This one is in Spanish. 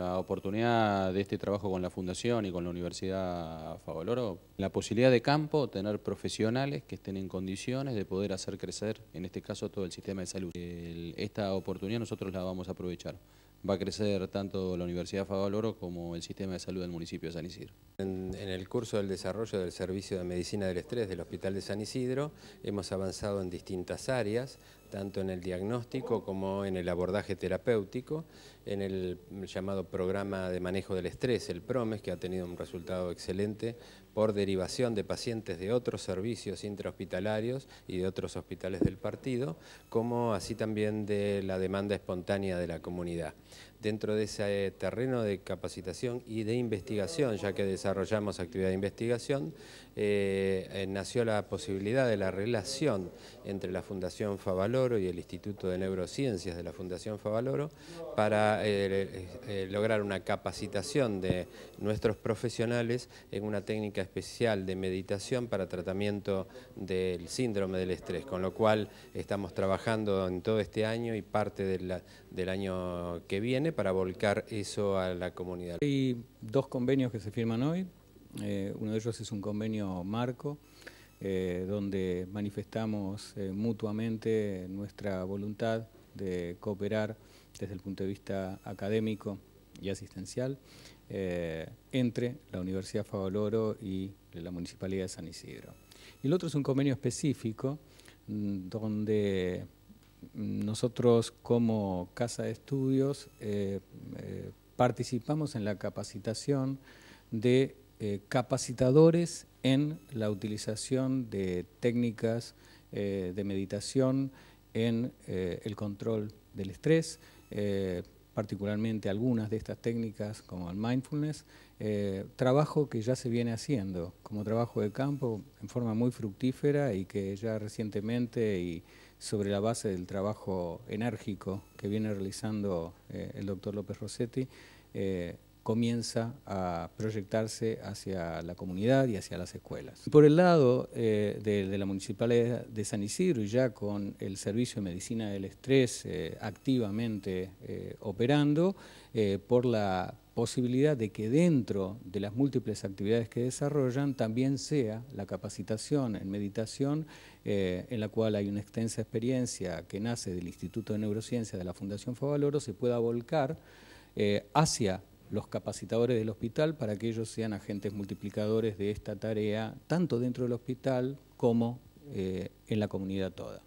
la oportunidad de este trabajo con la Fundación y con la Universidad Favaloro, la posibilidad de campo, tener profesionales que estén en condiciones de poder hacer crecer, en este caso, todo el sistema de salud. esta oportunidad nosotros la vamos a aprovechar. Va a crecer tanto la Universidad fabaloro como el sistema de salud del municipio de San Isidro. en el curso del desarrollo del Servicio de Medicina del Estrés del Hospital de San Isidro, hemos avanzado en distintas áreas, tanto en el diagnóstico como en el abordaje terapéutico, en el llamado programa de manejo del estrés, el PROMES, que ha tenido un resultado excelente por derivación de pacientes de otros servicios intrahospitalarios y de otros hospitales del partido, como así también de la demanda espontánea de la comunidad. Dentro de ese eh, terreno de capacitación y de investigación, ya que desarrollamos actividad de investigación, eh, eh, nació la posibilidad de la relación entre la Fundación Favalor y el Instituto de Neurociencias de la Fundación Favaloro para eh, eh, eh, lograr una capacitación de nuestros profesionales en una técnica especial de meditación para tratamiento del síndrome del estrés, con lo cual estamos trabajando en todo este año y parte del año que viene para volcar eso a la comunidad. Hay dos convenios que se firman hoy, uno de ellos es un convenio marco, eh, donde manifestamos eh, mutuamente nuestra voluntad de cooperar desde el punto de vista académico y asistencial eh, entre la Universidad Favaloro y la Municipalidad de San Isidro. Y el otro es un convenio específico mm, donde nosotros como Casa de Estudios participamos en la capacitación de capacitadores en la utilización de técnicas eh, de meditación, en eh, el control del estrés, eh, particularmente algunas de estas técnicas como el mindfulness, trabajo que ya se viene haciendo como trabajo de campo en forma muy fructífera y que ya recientemente y sobre la base del trabajo enérgico que viene realizando el doctor López Rossetti, comienza a proyectarse hacia la comunidad y hacia las escuelas. Por el lado eh, de, la Municipalidad de San Isidro y ya con el Servicio de Medicina del Estrés eh, activamente eh, operando, por la posibilidad de que dentro de las múltiples actividades que desarrollan también sea la capacitación en meditación, en la cual hay una extensa experiencia que nace del Instituto de Neurociencia de la Fundación Favaloro, se pueda volcar eh, hacia los capacitadores del hospital para que ellos sean agentes multiplicadores de esta tarea, tanto dentro del hospital como eh, en la comunidad toda.